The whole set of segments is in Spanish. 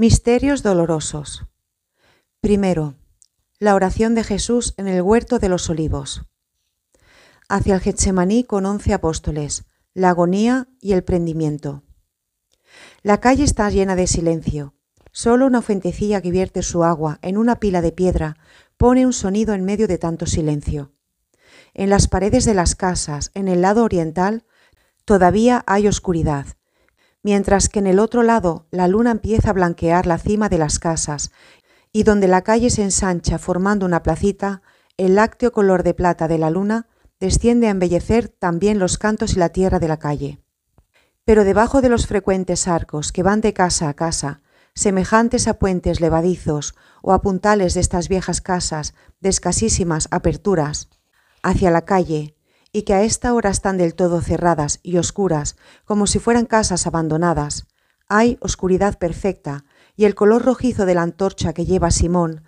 Misterios dolorosos. Primero, la oración de Jesús en el huerto de los olivos. Hacia el Getsemaní con once apóstoles, la agonía y el prendimiento. La calle está llena de silencio. Solo una fuentecilla que vierte su agua en una pila de piedra pone un sonido en medio de tanto silencio. En las paredes de las casas, en el lado oriental, todavía hay oscuridad mientras que en el otro lado la luna empieza a blanquear la cima de las casas, y donde la calle se ensancha formando una placita, el lácteo color de plata de la luna desciende a embellecer también los cantos y la tierra de la calle. Pero debajo de los frecuentes arcos que van de casa a casa, semejantes a puentes levadizos o a puntales de estas viejas casas de escasísimas aperturas, hacia la calle, y que a esta hora están del todo cerradas y oscuras, como si fueran casas abandonadas. Hay oscuridad perfecta, y el color rojizo de la antorcha que lleva Simón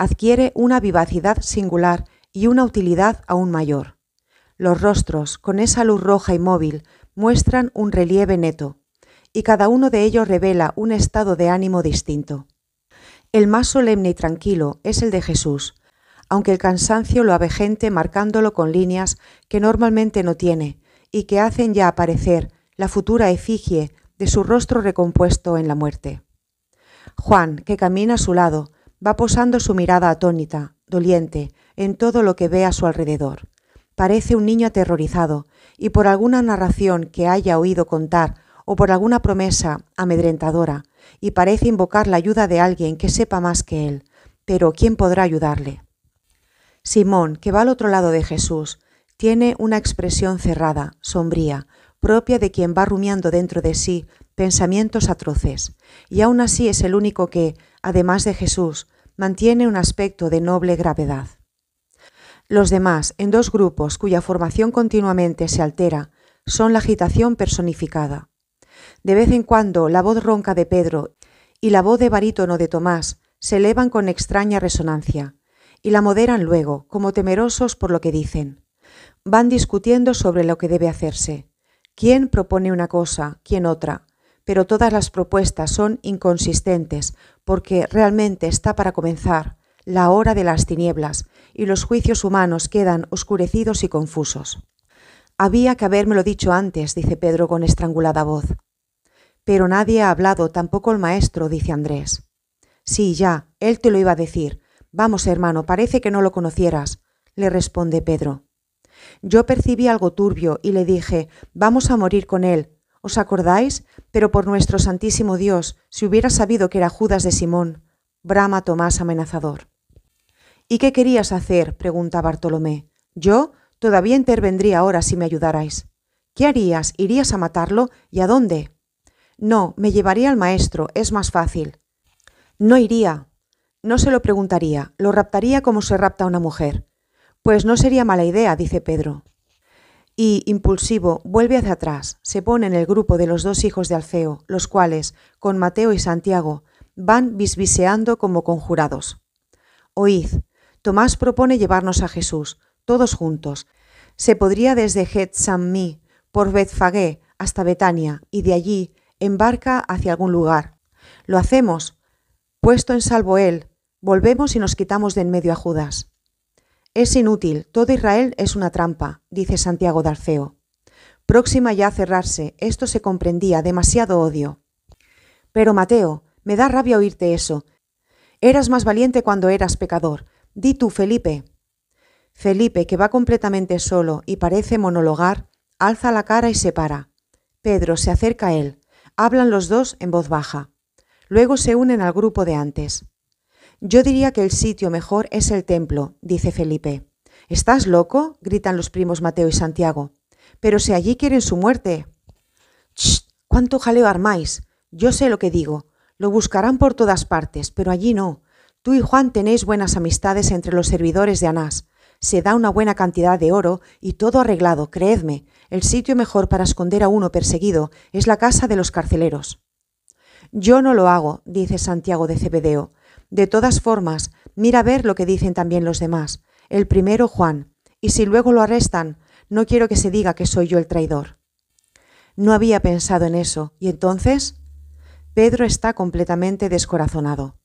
adquiere una vivacidad singular y una utilidad aún mayor. Los rostros, con esa luz roja y móvil, muestran un relieve neto, y cada uno de ellos revela un estado de ánimo distinto. El más solemne y tranquilo es el de Jesús, aunque el cansancio lo avejente marcándolo con líneas que normalmente no tiene y que hacen ya aparecer la futura efigie de su rostro recompuesto en la muerte. Juan, que camina a su lado, va posando su mirada atónita, doliente, en todo lo que ve a su alrededor. Parece un niño aterrorizado, y por alguna narración que haya oído contar o por alguna promesa amedrentadora, y parece invocar la ayuda de alguien que sepa más que él. Pero ¿quién podrá ayudarle? Simón, que va al otro lado de Jesús, tiene una expresión cerrada, sombría, propia de quien va rumiando dentro de sí pensamientos atroces, y aún así es el único que, además de Jesús, mantiene un aspecto de noble gravedad. Los demás, en dos grupos cuya formación continuamente se altera, son la agitación personificada. De vez en cuando la voz ronca de Pedro y la voz de barítono de Tomás se elevan con extraña resonancia, y la moderan luego, como temerosos por lo que dicen. Van discutiendo sobre lo que debe hacerse. ¿Quién propone una cosa, quién otra? Pero todas las propuestas son inconsistentes, porque realmente está para comenzar la hora de las tinieblas, y los juicios humanos quedan oscurecidos y confusos. Había que habérmelo dicho antes, dice Pedro con estrangulada voz. Pero nadie ha hablado, tampoco el maestro, dice Andrés. Sí, ya, él te lo iba a decir, Vamos, hermano, parece que no lo conocieras, le responde Pedro. Yo percibí algo turbio y le dije, vamos a morir con él. ¿Os acordáis? Pero por nuestro santísimo Dios, si hubiera sabido que era Judas de Simón, brama Tomás amenazador. ¿Y qué querías hacer? pregunta Bartolomé. Yo todavía intervendría ahora si me ayudarais. ¿Qué harías? ¿Irías a matarlo? ¿Y a dónde? No, me llevaría al maestro, es más fácil. No iría, no se lo preguntaría, lo raptaría como se rapta una mujer. Pues no sería mala idea, dice Pedro. Y, impulsivo, vuelve hacia atrás, se pone en el grupo de los dos hijos de Alfeo, los cuales, con Mateo y Santiago, van bisbiseando como conjurados. Oíd, Tomás propone llevarnos a Jesús, todos juntos. Se podría desde Getsami, por Betfagé, hasta Betania, y de allí embarca hacia algún lugar. Lo hacemos, puesto en salvo él, Volvemos y nos quitamos de en medio a Judas. Es inútil, todo Israel es una trampa, dice Santiago Darceo. Próxima ya a cerrarse, esto se comprendía, demasiado odio. Pero Mateo, me da rabia oírte eso. Eras más valiente cuando eras pecador. Di tú, Felipe. Felipe, que va completamente solo y parece monologar, alza la cara y se para. Pedro se acerca a él. Hablan los dos en voz baja. Luego se unen al grupo de antes. Yo diría que el sitio mejor es el templo, dice Felipe. ¿Estás loco? gritan los primos Mateo y Santiago. Pero si allí quieren su muerte. ¿Cuánto jaleo armáis? Yo sé lo que digo. Lo buscarán por todas partes, pero allí no. Tú y Juan tenéis buenas amistades entre los servidores de Anás. Se da una buena cantidad de oro y todo arreglado, creedme. El sitio mejor para esconder a uno perseguido es la casa de los carceleros. Yo no lo hago, dice Santiago de Cebedeo. De todas formas, mira a ver lo que dicen también los demás. El primero, Juan. Y si luego lo arrestan, no quiero que se diga que soy yo el traidor. No había pensado en eso. ¿Y entonces? Pedro está completamente descorazonado.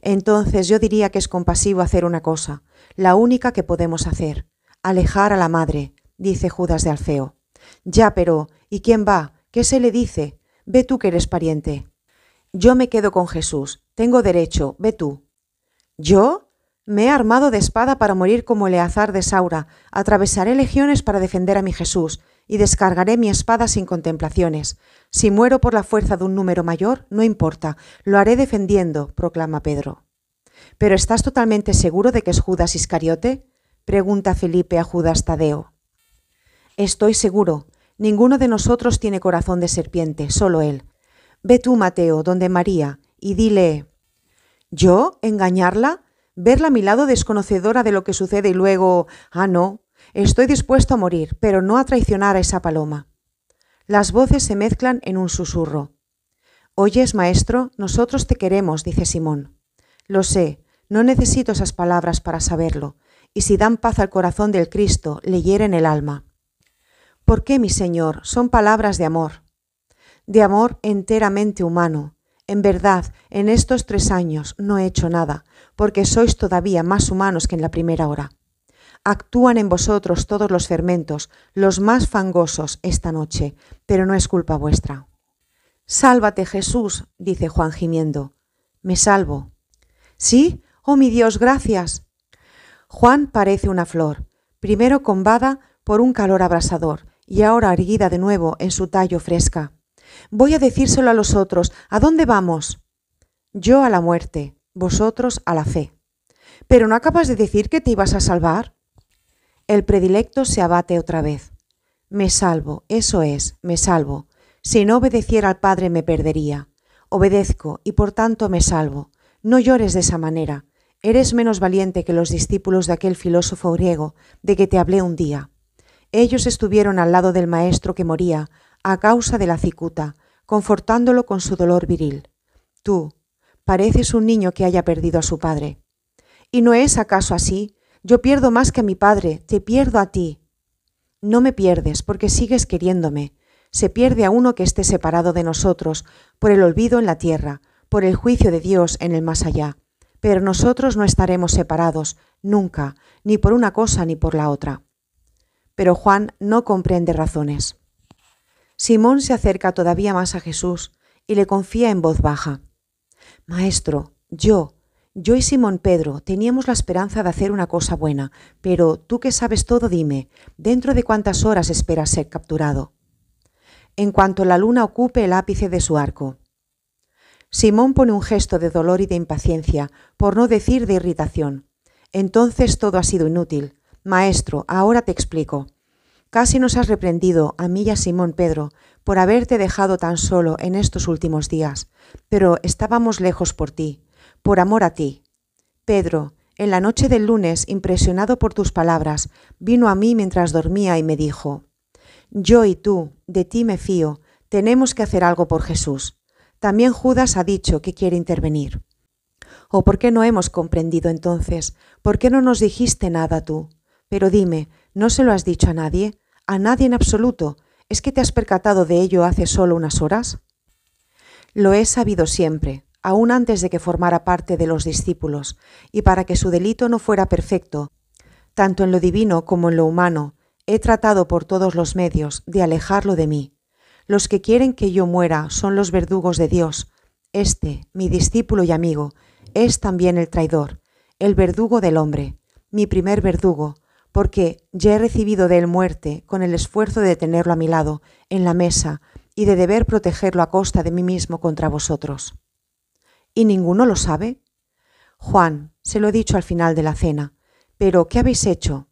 Entonces yo diría que es compasivo hacer una cosa, la única que podemos hacer, alejar a la madre, dice Judas de Alfeo. Ya, pero ¿y quién va? ¿Qué se le dice? Ve tú que eres pariente. Yo me quedo con Jesús, tengo derecho, ve tú. ¿Yo? Me he armado de espada para morir como Eleazar de Saura, atravesaré legiones para defender a mi Jesús, y descargaré mi espada sin contemplaciones. Si muero por la fuerza de un número mayor, no importa, lo haré defendiendo, proclama Pedro. ¿Pero estás totalmente seguro de que es Judas Iscariote? pregunta Felipe a Judas Tadeo. Estoy seguro. Ninguno de nosotros tiene corazón de serpiente, solo él. Ve tú, Mateo, donde María, y dile, ¿yo engañarla? ¿Verla a mi lado desconocedora de lo que sucede y luego, ah, no, estoy dispuesto a morir, pero no a traicionar a esa paloma? Las voces se mezclan en un susurro. Oyes, maestro, nosotros te queremos, dice Simón. Lo sé, no necesito esas palabras para saberlo, y si dan paz al corazón del Cristo, le hieren el alma. ¿Por qué, mi Señor? Son palabras de amor de amor enteramente humano. En verdad, en estos tres años no he hecho nada, porque sois todavía más humanos que en la primera hora. Actúan en vosotros todos los fermentos, los más fangosos, esta noche, pero no es culpa vuestra. Sálvate, Jesús, dice Juan gimiendo. Me salvo. ¿Sí? Oh, mi Dios, gracias. Juan parece una flor, primero combada por un calor abrasador y ahora erguida de nuevo en su tallo fresca. Voy a decírselo a los otros. ¿A dónde vamos? Yo a la muerte, vosotros a la fe. ¿Pero no acabas de decir que te ibas a salvar? El predilecto se abate otra vez. Me salvo, eso es, me salvo. Si no obedeciera al Padre me perdería. Obedezco y por tanto me salvo. No llores de esa manera. Eres menos valiente que los discípulos de aquel filósofo griego de que te hablé un día. Ellos estuvieron al lado del Maestro que moría a causa de la cicuta, confortándolo con su dolor viril. Tú, pareces un niño que haya perdido a su padre. ¿Y no es acaso así? Yo pierdo más que a mi padre, te pierdo a ti. No me pierdes porque sigues queriéndome. Se pierde a uno que esté separado de nosotros, por el olvido en la tierra, por el juicio de Dios en el más allá. Pero nosotros no estaremos separados, nunca, ni por una cosa ni por la otra. Pero Juan no comprende razones. Simón se acerca todavía más a Jesús y le confía en voz baja. Maestro, yo, yo y Simón Pedro teníamos la esperanza de hacer una cosa buena, pero tú que sabes todo dime, ¿dentro de cuántas horas esperas ser capturado? En cuanto la luna ocupe el ápice de su arco. Simón pone un gesto de dolor y de impaciencia, por no decir de irritación. Entonces todo ha sido inútil. Maestro, ahora te explico. Casi nos has reprendido, a mí y a Simón Pedro, por haberte dejado tan solo en estos últimos días, pero estábamos lejos por ti, por amor a ti. Pedro, en la noche del lunes, impresionado por tus palabras, vino a mí mientras dormía y me dijo, Yo y tú, de ti me fío, tenemos que hacer algo por Jesús. También Judas ha dicho que quiere intervenir. ¿O por qué no hemos comprendido entonces? ¿Por qué no nos dijiste nada tú? Pero dime, ¿no se lo has dicho a nadie? A nadie en absoluto. ¿Es que te has percatado de ello hace solo unas horas? Lo he sabido siempre, aún antes de que formara parte de los discípulos, y para que su delito no fuera perfecto, tanto en lo divino como en lo humano, he tratado por todos los medios de alejarlo de mí. Los que quieren que yo muera son los verdugos de Dios. Este, mi discípulo y amigo, es también el traidor, el verdugo del hombre, mi primer verdugo, porque ya he recibido de él muerte con el esfuerzo de tenerlo a mi lado, en la mesa, y de deber protegerlo a costa de mí mismo contra vosotros. ¿Y ninguno lo sabe? Juan, se lo he dicho al final de la cena, pero ¿qué habéis hecho?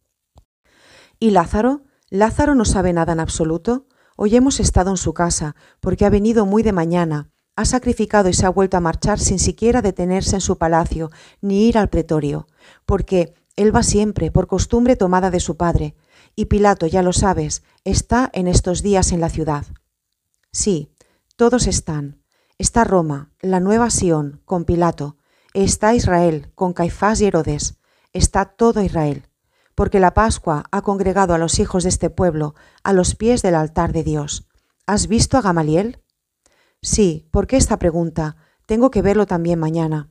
¿Y Lázaro? Lázaro no sabe nada en absoluto. Hoy hemos estado en su casa, porque ha venido muy de mañana, ha sacrificado y se ha vuelto a marchar sin siquiera detenerse en su palacio, ni ir al pretorio, porque él va siempre, por costumbre tomada de su padre, y Pilato, ya lo sabes, está en estos días en la ciudad. Sí, todos están. Está Roma, la nueva Sión, con Pilato. Está Israel, con Caifás y Herodes. Está todo Israel, porque la Pascua ha congregado a los hijos de este pueblo a los pies del altar de Dios. ¿Has visto a Gamaliel? Sí, ¿por qué esta pregunta? Tengo que verlo también mañana.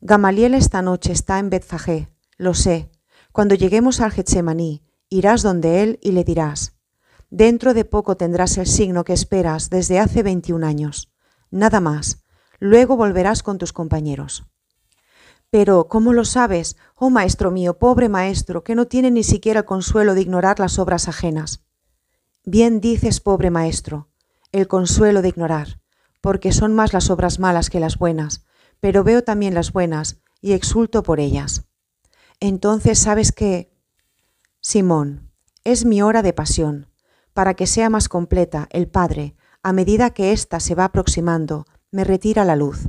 Gamaliel esta noche está en Betfagé, lo sé. Cuando lleguemos al Getsemaní, irás donde él y le dirás, dentro de poco tendrás el signo que esperas desde hace 21 años. Nada más. Luego volverás con tus compañeros. Pero, ¿cómo lo sabes, oh maestro mío, pobre maestro, que no tiene ni siquiera el consuelo de ignorar las obras ajenas? Bien dices, pobre maestro, el consuelo de ignorar, porque son más las obras malas que las buenas, pero veo también las buenas y exulto por ellas entonces sabes que, Simón, es mi hora de pasión, para que sea más completa, el Padre, a medida que ésta se va aproximando, me retira la luz.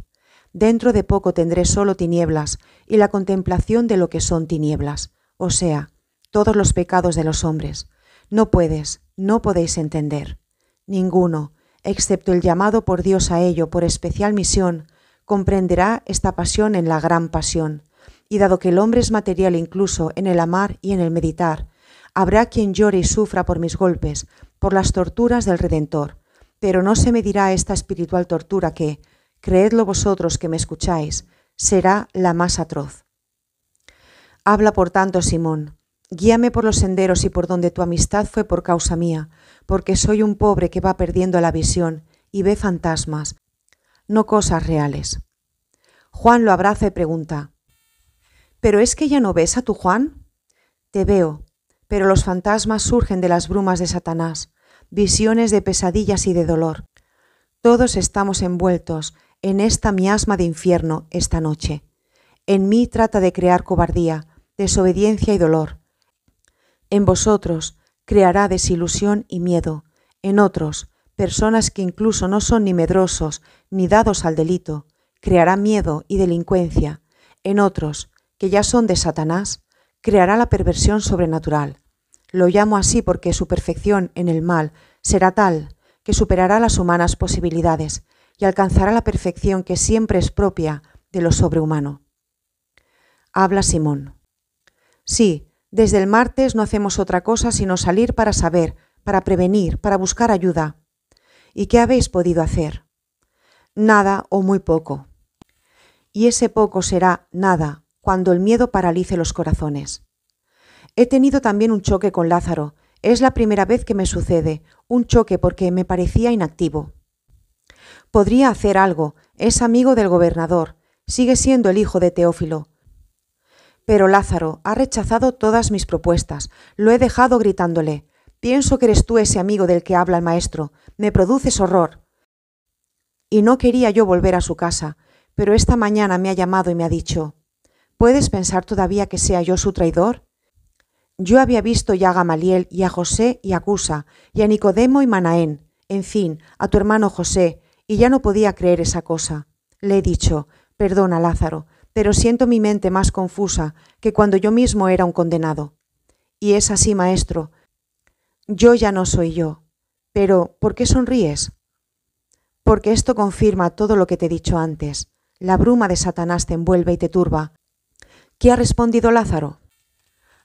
Dentro de poco tendré solo tinieblas y la contemplación de lo que son tinieblas, o sea, todos los pecados de los hombres. No puedes, no podéis entender. Ninguno, excepto el llamado por Dios a ello por especial misión, comprenderá esta pasión en la gran pasión, y dado que el hombre es material incluso en el amar y en el meditar, habrá quien llore y sufra por mis golpes, por las torturas del Redentor, pero no se medirá esta espiritual tortura que, creedlo vosotros que me escucháis, será la más atroz. Habla por tanto, Simón, guíame por los senderos y por donde tu amistad fue por causa mía, porque soy un pobre que va perdiendo la visión y ve fantasmas, no cosas reales. Juan lo abraza y pregunta, pero es que ya no ves a tu Juan. Te veo, pero los fantasmas surgen de las brumas de Satanás, visiones de pesadillas y de dolor. Todos estamos envueltos en esta miasma de infierno esta noche. En mí trata de crear cobardía, desobediencia y dolor. En vosotros creará desilusión y miedo. En otros, personas que incluso no son ni medrosos ni dados al delito, creará miedo y delincuencia. En otros, que ya son de Satanás, creará la perversión sobrenatural. Lo llamo así porque su perfección en el mal será tal que superará las humanas posibilidades y alcanzará la perfección que siempre es propia de lo sobrehumano. Habla Simón. Sí, desde el martes no hacemos otra cosa sino salir para saber, para prevenir, para buscar ayuda. ¿Y qué habéis podido hacer? Nada o muy poco. Y ese poco será nada cuando el miedo paralice los corazones. He tenido también un choque con Lázaro. Es la primera vez que me sucede, un choque porque me parecía inactivo. Podría hacer algo, es amigo del gobernador, sigue siendo el hijo de Teófilo. Pero Lázaro ha rechazado todas mis propuestas, lo he dejado gritándole, pienso que eres tú ese amigo del que habla el maestro, me produces horror. Y no quería yo volver a su casa, pero esta mañana me ha llamado y me ha dicho, ¿Puedes pensar todavía que sea yo su traidor? Yo había visto ya a Gamaliel y a José y a Cusa, y a Nicodemo y Manaén, en fin, a tu hermano José, y ya no podía creer esa cosa. Le he dicho, perdona, Lázaro, pero siento mi mente más confusa que cuando yo mismo era un condenado. Y es así, maestro. Yo ya no soy yo. Pero, ¿por qué sonríes? Porque esto confirma todo lo que te he dicho antes. La bruma de Satanás te envuelve y te turba, ¿Qué ha respondido Lázaro?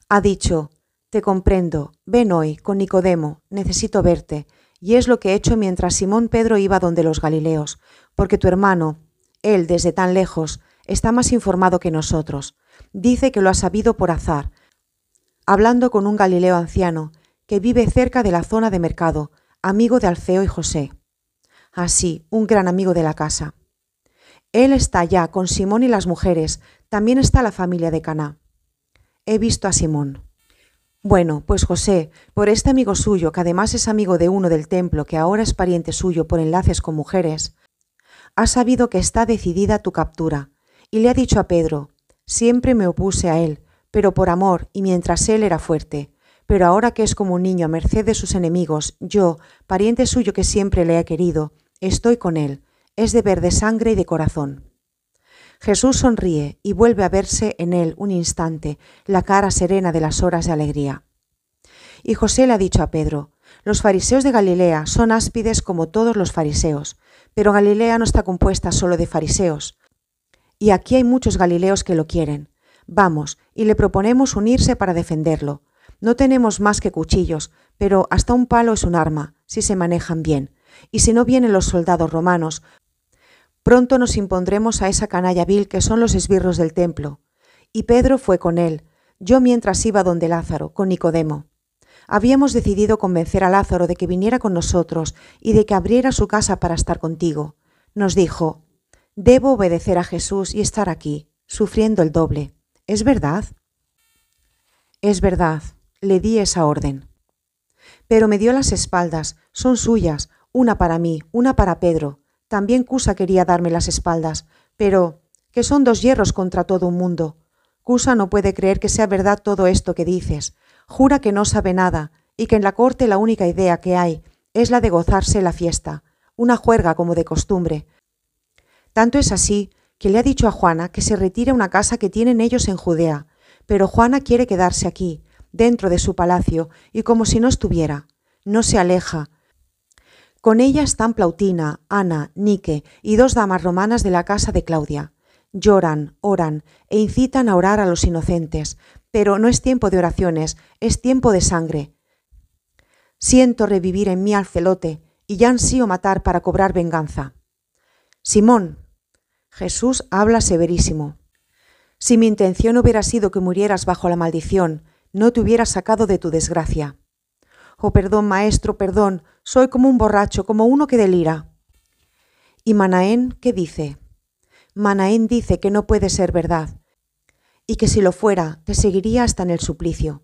Ha dicho, Te comprendo, ven hoy con Nicodemo, necesito verte, y es lo que he hecho mientras Simón Pedro iba donde los Galileos, porque tu hermano, él desde tan lejos, está más informado que nosotros. Dice que lo ha sabido por azar, hablando con un Galileo anciano, que vive cerca de la zona de mercado, amigo de Alfeo y José. Así, un gran amigo de la casa. Él está allá con Simón y las mujeres. También está la familia de Caná. He visto a Simón. Bueno, pues José, por este amigo suyo, que además es amigo de uno del templo, que ahora es pariente suyo por enlaces con mujeres, ha sabido que está decidida tu captura, y le ha dicho a Pedro, siempre me opuse a él, pero por amor y mientras él era fuerte, pero ahora que es como un niño a merced de sus enemigos, yo, pariente suyo que siempre le he querido, estoy con él, es de verde sangre y de corazón. Jesús sonríe y vuelve a verse en él un instante la cara serena de las horas de alegría. Y José le ha dicho a Pedro, los fariseos de Galilea son áspides como todos los fariseos, pero Galilea no está compuesta solo de fariseos. Y aquí hay muchos galileos que lo quieren. Vamos, y le proponemos unirse para defenderlo. No tenemos más que cuchillos, pero hasta un palo es un arma, si se manejan bien. Y si no vienen los soldados romanos, Pronto nos impondremos a esa canalla vil que son los esbirros del templo. Y Pedro fue con él, yo mientras iba donde Lázaro, con Nicodemo. Habíamos decidido convencer a Lázaro de que viniera con nosotros y de que abriera su casa para estar contigo. Nos dijo, debo obedecer a Jesús y estar aquí, sufriendo el doble. ¿Es verdad? Es verdad, le di esa orden. Pero me dio las espaldas, son suyas, una para mí, una para Pedro, también Cusa quería darme las espaldas, pero que son dos hierros contra todo un mundo. Cusa no puede creer que sea verdad todo esto que dices. Jura que no sabe nada y que en la corte la única idea que hay es la de gozarse la fiesta, una juerga como de costumbre. Tanto es así que le ha dicho a Juana que se retire a una casa que tienen ellos en Judea, pero Juana quiere quedarse aquí, dentro de su palacio, y como si no estuviera. No se aleja, con ella están Plautina, Ana, Nike y dos damas romanas de la casa de Claudia. Lloran, oran e incitan a orar a los inocentes, pero no es tiempo de oraciones, es tiempo de sangre. Siento revivir en mí al celote y ya ansío matar para cobrar venganza. Simón, Jesús habla severísimo. Si mi intención hubiera sido que murieras bajo la maldición, no te hubiera sacado de tu desgracia. Oh, perdón, maestro, perdón, soy como un borracho, como uno que delira. ¿Y Manaén qué dice? Manaén dice que no puede ser verdad, y que si lo fuera, te seguiría hasta en el suplicio.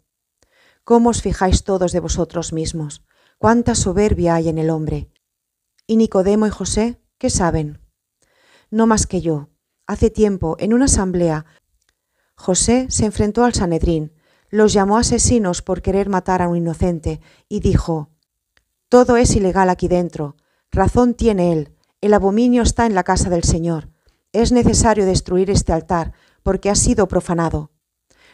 ¿Cómo os fijáis todos de vosotros mismos? ¿Cuánta soberbia hay en el hombre? ¿Y Nicodemo y José qué saben? No más que yo. Hace tiempo, en una asamblea, José se enfrentó al Sanedrín, los llamó asesinos por querer matar a un inocente y dijo, Todo es ilegal aquí dentro, razón tiene él, el abominio está en la casa del Señor, es necesario destruir este altar porque ha sido profanado.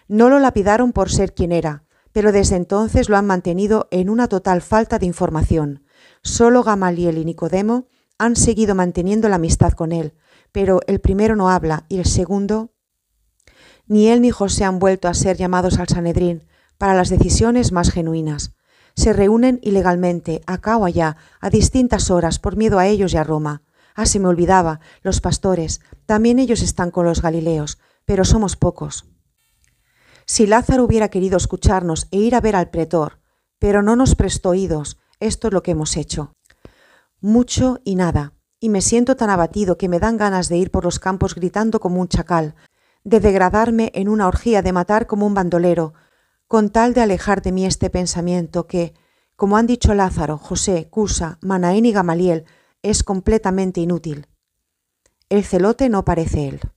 No lo lapidaron por ser quien era, pero desde entonces lo han mantenido en una total falta de información. Solo Gamaliel y Nicodemo han seguido manteniendo la amistad con él, pero el primero no habla y el segundo ni él ni José han vuelto a ser llamados al Sanedrín para las decisiones más genuinas. Se reúnen ilegalmente, acá o allá, a distintas horas, por miedo a ellos y a Roma. Ah, se me olvidaba, los pastores, también ellos están con los Galileos, pero somos pocos. Si Lázaro hubiera querido escucharnos e ir a ver al pretor, pero no nos prestó oídos, esto es lo que hemos hecho. Mucho y nada, y me siento tan abatido que me dan ganas de ir por los campos gritando como un chacal, de degradarme en una orgía de matar como un bandolero, con tal de alejar de mí este pensamiento que, como han dicho Lázaro, José, Cusa, Manaén y Gamaliel, es completamente inútil. El celote no parece él.